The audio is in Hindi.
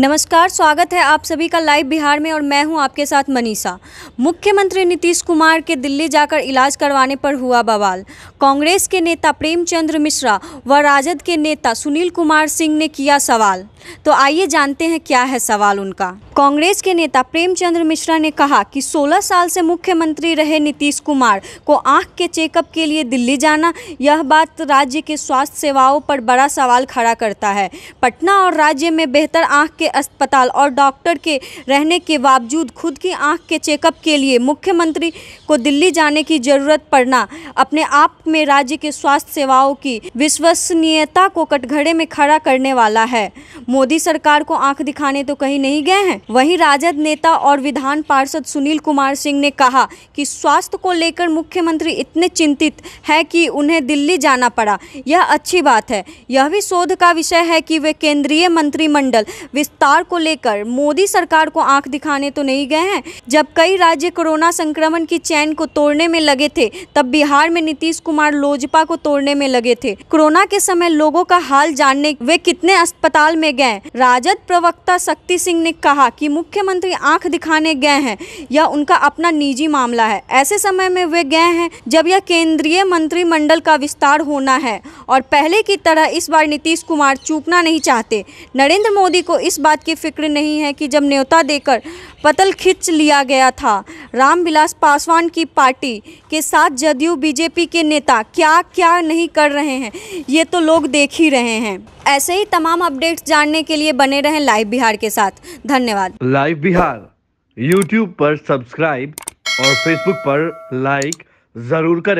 नमस्कार स्वागत है आप सभी का लाइव बिहार में और मैं हूं आपके साथ मनीषा मुख्यमंत्री नीतीश कुमार के दिल्ली जाकर इलाज करवाने पर हुआ बवाल कांग्रेस के नेता प्रेमचंद्र मिश्रा व राजद के नेता सुनील कुमार सिंह ने किया सवाल तो आइए जानते हैं क्या है सवाल उनका कांग्रेस के नेता प्रेमचंद्र मिश्रा ने कहा कि 16 साल से मुख्यमंत्री रहे नीतीश कुमार को आंख के चेकअप के लिए दिल्ली जाना यह बात राज्य के स्वास्थ्य सेवाओं पर बड़ा सवाल खड़ा करता है पटना और राज्य में बेहतर आंख के अस्पताल और डॉक्टर के रहने के बावजूद खुद की आंख के चेकअप के लिए मुख्यमंत्री को दिल्ली जाने की जरूरत पड़ना अपने आप में राज्य के स्वास्थ्य सेवाओं की विश्वसनीयता को कटघरे में खड़ा करने वाला है मोदी सरकार को आँख दिखाने तो कहीं नहीं गए हैं वहीं राजद नेता और विधान पार्षद सुनील कुमार सिंह ने कहा कि स्वास्थ्य को लेकर मुख्यमंत्री इतने चिंतित हैं कि उन्हें दिल्ली जाना पड़ा यह अच्छी बात है यह भी शोध का विषय है कि वे केंद्रीय मंत्रिमंडल विस्तार को लेकर मोदी सरकार को आंख दिखाने तो नहीं गए हैं जब कई राज्य कोरोना संक्रमण की चैन को तोड़ने में लगे थे तब बिहार में नीतीश कुमार लोजपा को तोड़ने में लगे थे कोरोना के समय लोगों का हाल जानने वे कितने अस्पताल में गए राजद प्रवक्ता शक्ति सिंह ने कहा कि मुख्यमंत्री आंख दिखाने गए हैं या उनका अपना निजी मामला है ऐसे समय में वे गए हैं जब यह केंद्रीय मंत्रिमंडल का विस्तार होना है और पहले की तरह इस बार नीतीश कुमार चूकना नहीं चाहते नरेंद्र मोदी को इस बात की फिक्र नहीं है कि जब न्योता देकर पतल खिंच लिया गया था रामविलास पासवान की पार्टी के साथ जदयू बीजेपी के नेता क्या क्या नहीं कर रहे हैं ये तो लोग देख ही रहे हैं ऐसे ही तमाम अपडेट्स जानने के लिए बने रहें लाइव बिहार के साथ धन्यवाद लाइव बिहार यूट्यूब पर सब्सक्राइब और फेसबुक पर लाइक जरूर करें